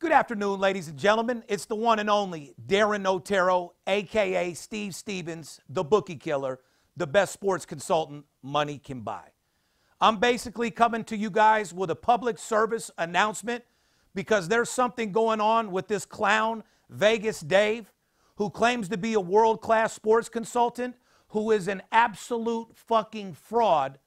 Good afternoon, ladies and gentlemen. It's the one and only Darren Otero, aka Steve Stevens, the bookie killer, the best sports consultant money can buy. I'm basically coming to you guys with a public service announcement because there's something going on with this clown, Vegas Dave, who claims to be a world class sports consultant, who is an absolute fucking fraud,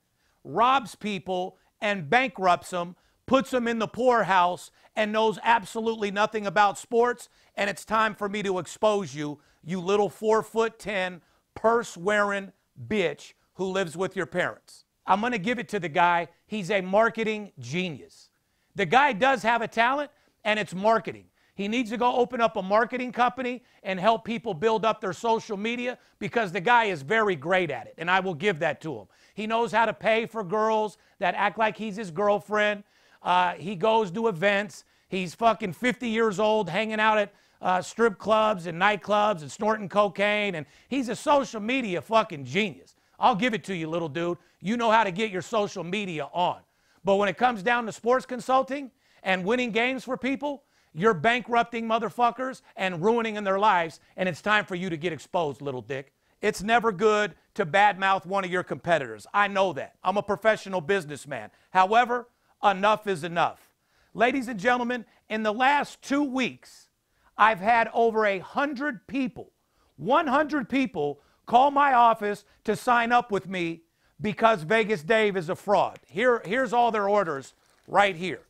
robs people, and bankrupts them puts him in the poorhouse, and knows absolutely nothing about sports. And it's time for me to expose you, you little four foot 10, purse wearing bitch who lives with your parents. I'm going to give it to the guy. He's a marketing genius. The guy does have a talent, and it's marketing. He needs to go open up a marketing company and help people build up their social media because the guy is very great at it, and I will give that to him. He knows how to pay for girls that act like he's his girlfriend. Uh, he goes to events. He's fucking 50 years old, hanging out at uh, strip clubs and nightclubs and snorting cocaine. And he's a social media fucking genius. I'll give it to you, little dude. You know how to get your social media on. But when it comes down to sports consulting and winning games for people, you're bankrupting motherfuckers and ruining their lives, and it's time for you to get exposed, little dick. It's never good to badmouth one of your competitors. I know that. I'm a professional businessman. However, enough is enough. Ladies and gentlemen, in the last two weeks, I've had over a hundred people, 100 people call my office to sign up with me because Vegas Dave is a fraud. Here, here's all their orders right here.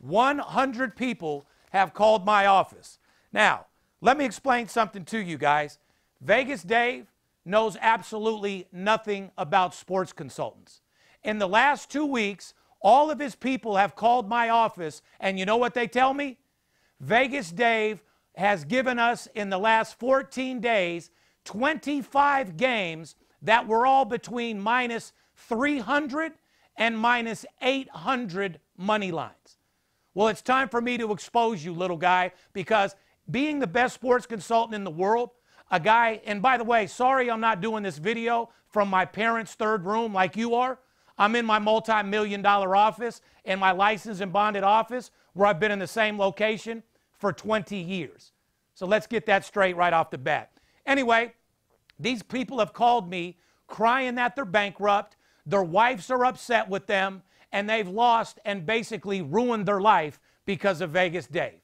100 people have called my office. Now, let me explain something to you guys. Vegas Dave knows absolutely nothing about sports consultants. In the last two weeks, all of his people have called my office, and you know what they tell me? Vegas Dave has given us in the last 14 days 25 games that were all between minus 300 and minus 800 money lines. Well, it's time for me to expose you, little guy, because being the best sports consultant in the world, a guy, and by the way, sorry I'm not doing this video from my parents' third room like you are. I'm in my multi million dollar office and my licensed and bonded office where I've been in the same location for 20 years. So let's get that straight right off the bat. Anyway, these people have called me crying that they're bankrupt, their wives are upset with them, and they've lost and basically ruined their life because of Vegas Dave.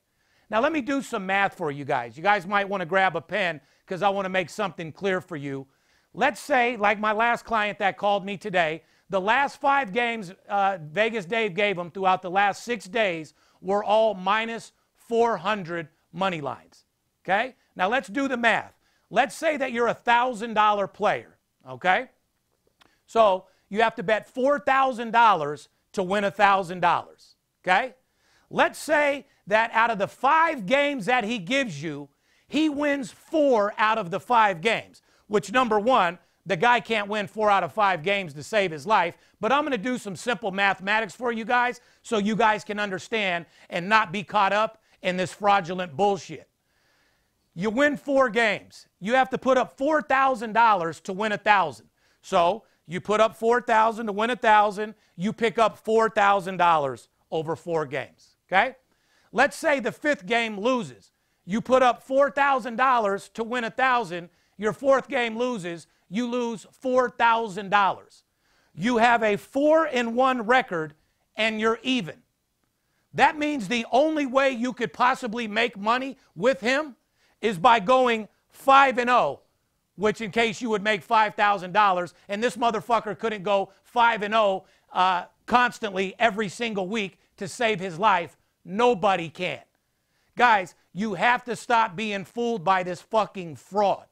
Now, let me do some math for you guys. You guys might want to grab a pen because I want to make something clear for you. Let's say, like my last client that called me today, the last five games uh, Vegas Dave gave them throughout the last six days were all minus 400 money lines. Okay? Now let's do the math. Let's say that you're a $1,000 player. Okay? So you have to bet $4,000 to win $1,000. Okay? Let's say that out of the five games that he gives you, he wins four out of the five games, which number one, the guy can't win four out of five games to save his life, but I'm going to do some simple mathematics for you guys so you guys can understand and not be caught up in this fraudulent bullshit. You win four games. You have to put up $4,000 to win 1000 So you put up 4000 to win 1000 You pick up $4,000 over four games, okay? Let's say the fifth game loses. You put up $4,000 to win 1000 Your fourth game loses you lose $4,000. You have a four in one record and you're even. That means the only way you could possibly make money with him is by going 5 and 0, which in case you would make $5,000 and this motherfucker couldn't go 5 and 0 uh, constantly every single week to save his life. Nobody can. Guys, you have to stop being fooled by this fucking fraud.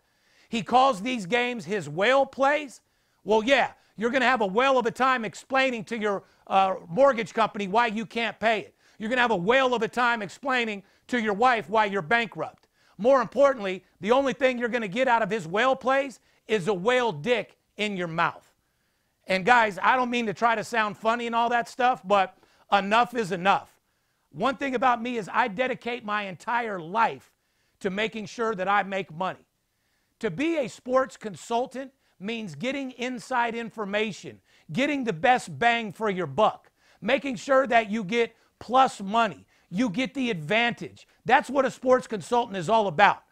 He calls these games his whale plays. Well, yeah, you're going to have a whale of a time explaining to your uh, mortgage company why you can't pay it. You're going to have a whale of a time explaining to your wife why you're bankrupt. More importantly, the only thing you're going to get out of his whale plays is a whale dick in your mouth. And guys, I don't mean to try to sound funny and all that stuff, but enough is enough. One thing about me is I dedicate my entire life to making sure that I make money. To be a sports consultant means getting inside information, getting the best bang for your buck, making sure that you get plus money, you get the advantage. That's what a sports consultant is all about.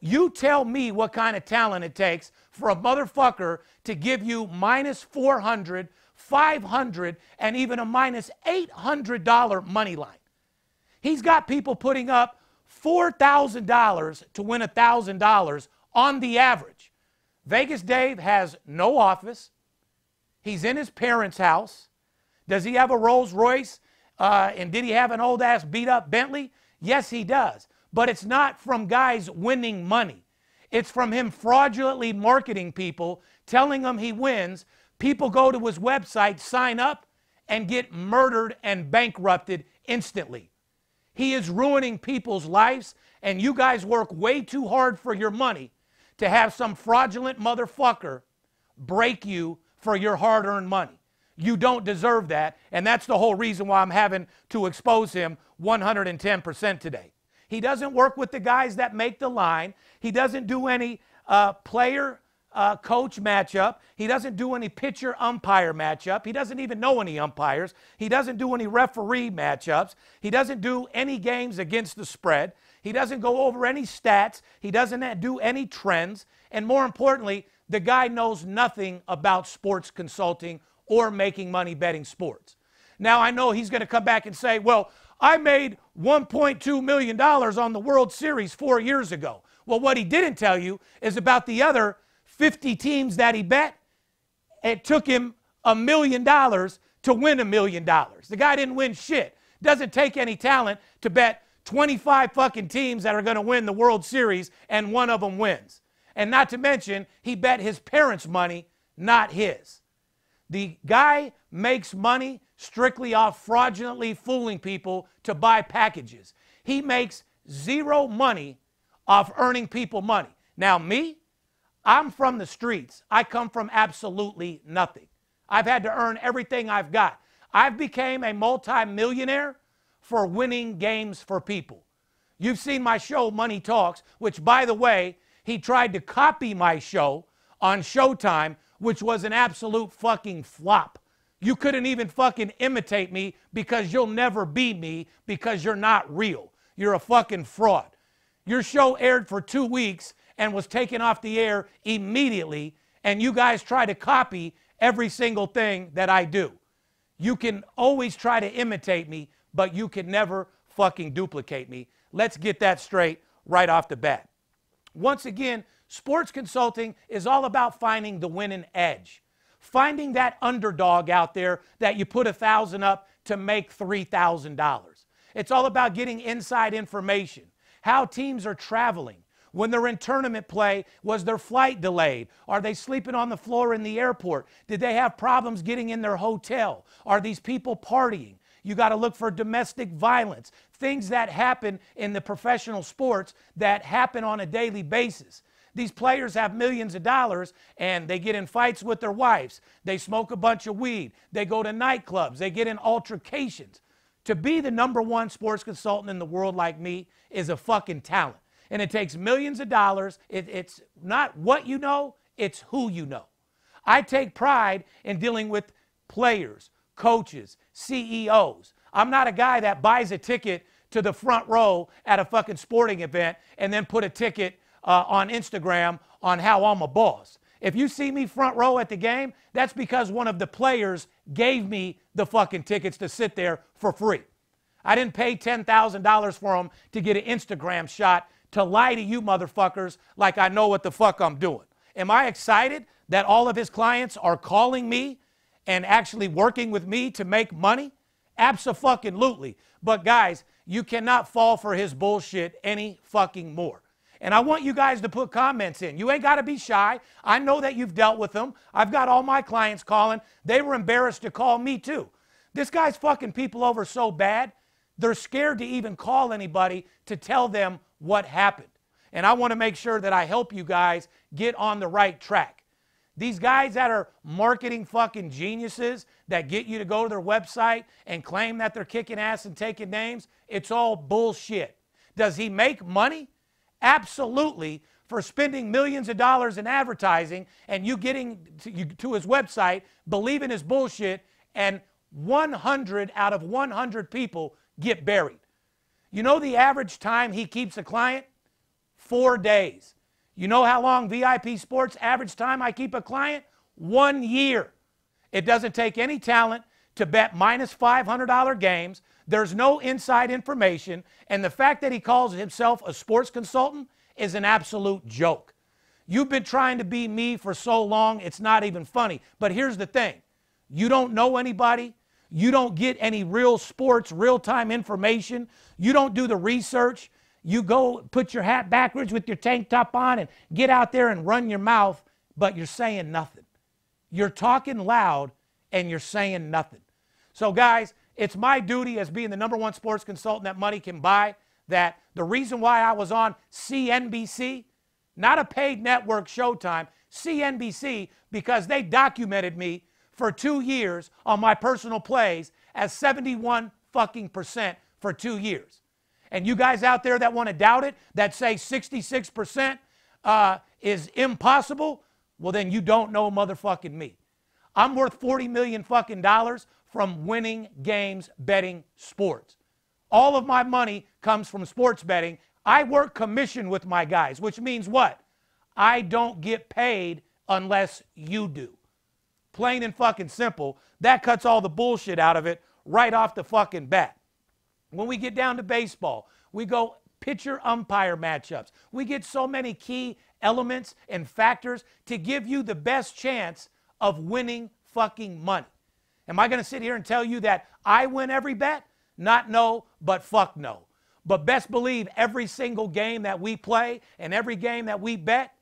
You tell me what kind of talent it takes for a motherfucker to give you minus 400, 500, and even a minus $800 money line. He's got people putting up $4,000 to win $1,000 on the average. Vegas Dave has no office. He's in his parents' house. Does he have a Rolls Royce? Uh, and did he have an old ass beat up Bentley? Yes, he does. But it's not from guys winning money. It's from him fraudulently marketing people, telling them he wins. People go to his website, sign up, and get murdered and bankrupted instantly. He is ruining people's lives, and you guys work way too hard for your money to have some fraudulent motherfucker break you for your hard earned money. You don't deserve that. And that's the whole reason why I'm having to expose him 110% today. He doesn't work with the guys that make the line, he doesn't do any uh, player uh, coach matchup. He doesn't do any pitcher umpire matchup. He doesn't even know any umpires. He doesn't do any referee matchups. He doesn't do any games against the spread. He doesn't go over any stats, he doesn't do any trends, and more importantly, the guy knows nothing about sports consulting or making money betting sports. Now, I know he's going to come back and say, well, I made $1.2 million on the World Series four years ago. Well, what he didn't tell you is about the other 50 teams that he bet. It took him a million dollars to win a million dollars. The guy didn't win shit. Doesn't take any talent to bet 25 fucking teams that are going to win the World Series, and one of them wins. And not to mention, he bet his parents' money, not his. The guy makes money strictly off fraudulently fooling people to buy packages. He makes zero money off earning people money. Now, me, I'm from the streets. I come from absolutely nothing. I've had to earn everything I've got. I've became a multimillionaire for winning games for people. You've seen my show, Money Talks, which, by the way, he tried to copy my show on Showtime, which was an absolute fucking flop. You couldn't even fucking imitate me because you'll never be me because you're not real. You're a fucking fraud. Your show aired for two weeks and was taken off the air immediately, and you guys try to copy every single thing that I do. You can always try to imitate me, but you can never fucking duplicate me. Let's get that straight right off the bat. Once again, sports consulting is all about finding the winning edge, finding that underdog out there that you put a thousand up to make $3,000. It's all about getting inside information, how teams are traveling. When they're in tournament play, was their flight delayed? Are they sleeping on the floor in the airport? Did they have problems getting in their hotel? Are these people partying? You got to look for domestic violence, things that happen in the professional sports that happen on a daily basis. These players have millions of dollars and they get in fights with their wives. They smoke a bunch of weed. They go to nightclubs. They get in altercations. To be the number one sports consultant in the world like me is a fucking talent. And it takes millions of dollars. It, it's not what you know, it's who you know. I take pride in dealing with players, coaches, CEOs. I'm not a guy that buys a ticket to the front row at a fucking sporting event and then put a ticket uh, on Instagram on how I'm a boss. If you see me front row at the game, that's because one of the players gave me the fucking tickets to sit there for free. I didn't pay $10,000 for them to get an Instagram shot to lie to you motherfuckers like I know what the fuck I'm doing. Am I excited that all of his clients are calling me and actually working with me to make money? Absolutely. But guys, you cannot fall for his bullshit any fucking more. And I want you guys to put comments in. You ain't got to be shy. I know that you've dealt with them. I've got all my clients calling. They were embarrassed to call me too. This guy's fucking people over so bad, they're scared to even call anybody to tell them what happened. And I want to make sure that I help you guys get on the right track. These guys that are marketing fucking geniuses that get you to go to their website and claim that they're kicking ass and taking names, it's all bullshit. Does he make money? Absolutely, for spending millions of dollars in advertising and you getting to, you, to his website, believing his bullshit, and 100 out of 100 people get buried. You know the average time he keeps a client? Four days. You know how long VIP Sports average time I keep a client? One year. It doesn't take any talent to bet minus $500 games. There's no inside information. And the fact that he calls himself a sports consultant is an absolute joke. You've been trying to be me for so long, it's not even funny. But here's the thing you don't know anybody. You don't get any real sports, real time information. You don't do the research. You go put your hat backwards with your tank top on and get out there and run your mouth, but you're saying nothing. You're talking loud and you're saying nothing. So, guys, it's my duty as being the number one sports consultant that money can buy that the reason why I was on CNBC, not a paid network Showtime, CNBC, because they documented me for two years on my personal plays as 71 fucking percent for two years. And you guys out there that want to doubt it, that say 66% uh, is impossible, well, then you don't know motherfucking me. I'm worth 40 million fucking dollars from winning games betting sports. All of my money comes from sports betting. I work commission with my guys, which means what? I don't get paid unless you do. Plain and fucking simple. That cuts all the bullshit out of it right off the fucking bat. When we get down to baseball, we go pitcher umpire matchups. We get so many key elements and factors to give you the best chance of winning fucking money. Am I going to sit here and tell you that I win every bet? Not no, but fuck no. But best believe every single game that we play and every game that we bet,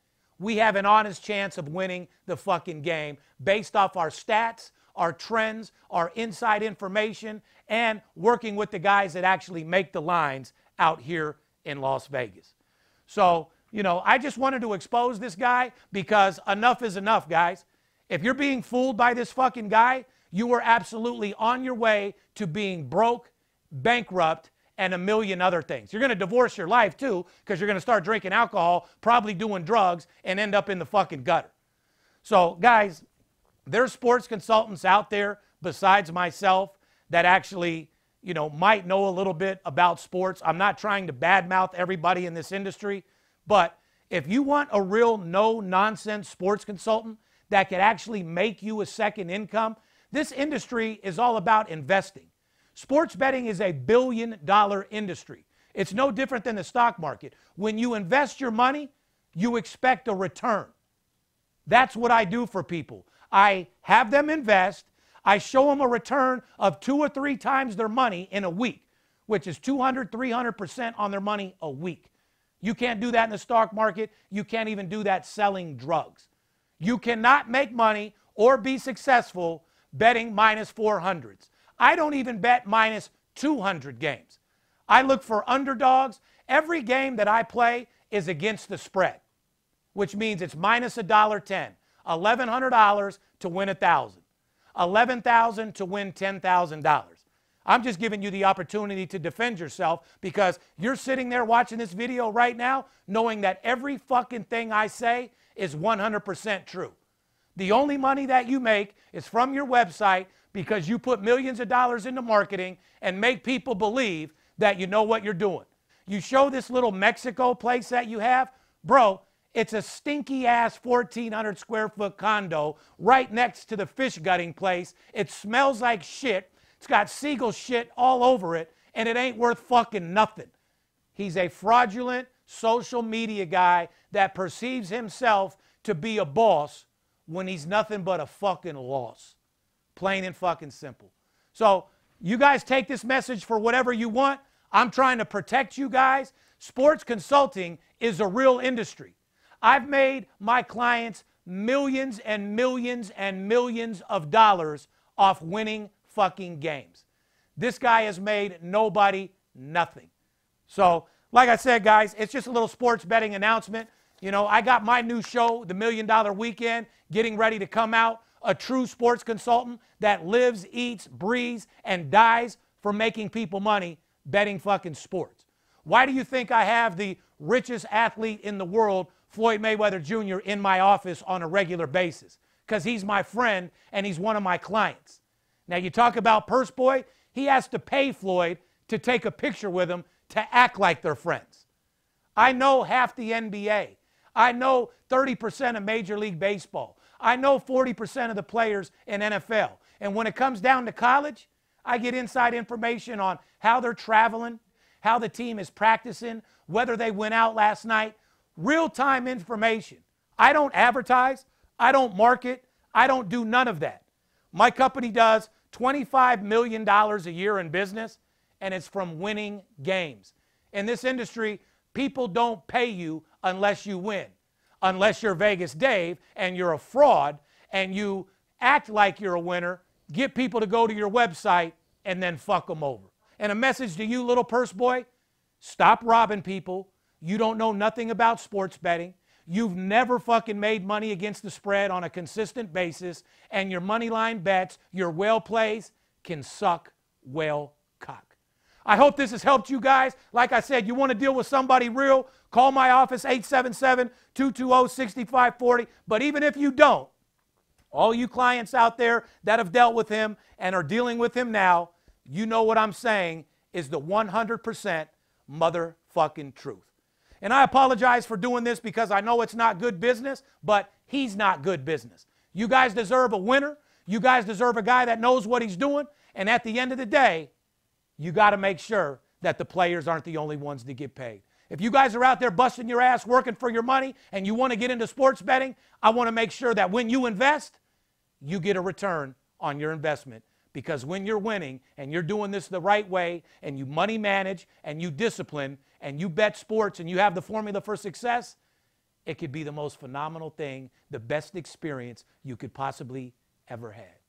we have an honest chance of winning the fucking game based off our stats, our trends, our inside information, and working with the guys that actually make the lines out here in Las Vegas. So, you know, I just wanted to expose this guy because enough is enough, guys. If you're being fooled by this fucking guy, you are absolutely on your way to being broke, bankrupt, and a million other things. You're going to divorce your life too because you're going to start drinking alcohol, probably doing drugs, and end up in the fucking gutter. So, guys, there's sports consultants out there besides myself that actually, you know, might know a little bit about sports. I'm not trying to badmouth everybody in this industry, but if you want a real no nonsense sports consultant that could actually make you a second income, this industry is all about investing. Sports betting is a billion dollar industry. It's no different than the stock market. When you invest your money, you expect a return. That's what I do for people. I have them invest, I show them a return of two or three times their money in a week, which is 200, 300% on their money a week. You can't do that in the stock market. You can't even do that selling drugs. You cannot make money or be successful betting minus 400s. I don't even bet minus 200 games. I look for underdogs. Every game that I play is against the spread, which means it's minus $1.10, $1,100 to win a 1000 11000 to win $10,000. I'm just giving you the opportunity to defend yourself because you're sitting there watching this video right now knowing that every fucking thing I say is 100% true. The only money that you make is from your website because you put millions of dollars into marketing and make people believe that you know what you're doing. You show this little Mexico place that you have, bro, it's a stinky ass 1,400 square foot condo right next to the fish gutting place. It smells like shit. It's got seagull shit all over it, and it ain't worth fucking nothing. He's a fraudulent social media guy that perceives himself to be a boss when he's nothing but a fucking loss. Plain and fucking simple. So, you guys take this message for whatever you want. I'm trying to protect you guys. Sports consulting is a real industry. I've made my clients millions and millions and millions of dollars off winning fucking games. This guy has made nobody nothing. So, like I said, guys, it's just a little sports betting announcement. You know, I got my new show, The Million Dollar Weekend, getting ready to come out. A true sports consultant that lives, eats, breathes, and dies for making people money betting fucking sports. Why do you think I have the richest athlete in the world Floyd Mayweather Jr. in my office on a regular basis because he's my friend and he's one of my clients. Now, you talk about Purse Boy, he has to pay Floyd to take a picture with him to act like they're friends. I know half the NBA. I know 30% of Major League Baseball. I know 40% of the players in NFL. And when it comes down to college, I get inside information on how they're traveling, how the team is practicing, whether they went out last night, real time information. I don't advertise, I don't market, I don't do none of that. My company does $25 million a year in business, and it's from winning games. In this industry, people don't pay you unless you win, unless you're Vegas Dave and you're a fraud and you act like you're a winner, get people to go to your website, and then fuck them over. And a message to you, little purse boy stop robbing people, you don't know nothing about sports betting. You've never fucking made money against the spread on a consistent basis, and your money line bets, your whale plays can suck whale cock. I hope this has helped you guys. Like I said, you want to deal with somebody real, call my office 877 220 6540. But even if you don't, all you clients out there that have dealt with him and are dealing with him now, you know what I'm saying is the 100% motherfucking truth. And I apologize for doing this because I know it's not good business, but he's not good business. You guys deserve a winner. You guys deserve a guy that knows what he's doing. And at the end of the day, you got to make sure that the players aren't the only ones to get paid. If you guys are out there busting your ass working for your money and you want to get into sports betting, I want to make sure that when you invest, you get a return on your investment. Because when you're winning and you're doing this the right way and you money manage and you discipline, and you bet sports and you have the formula for success, it could be the most phenomenal thing, the best experience you could possibly ever have.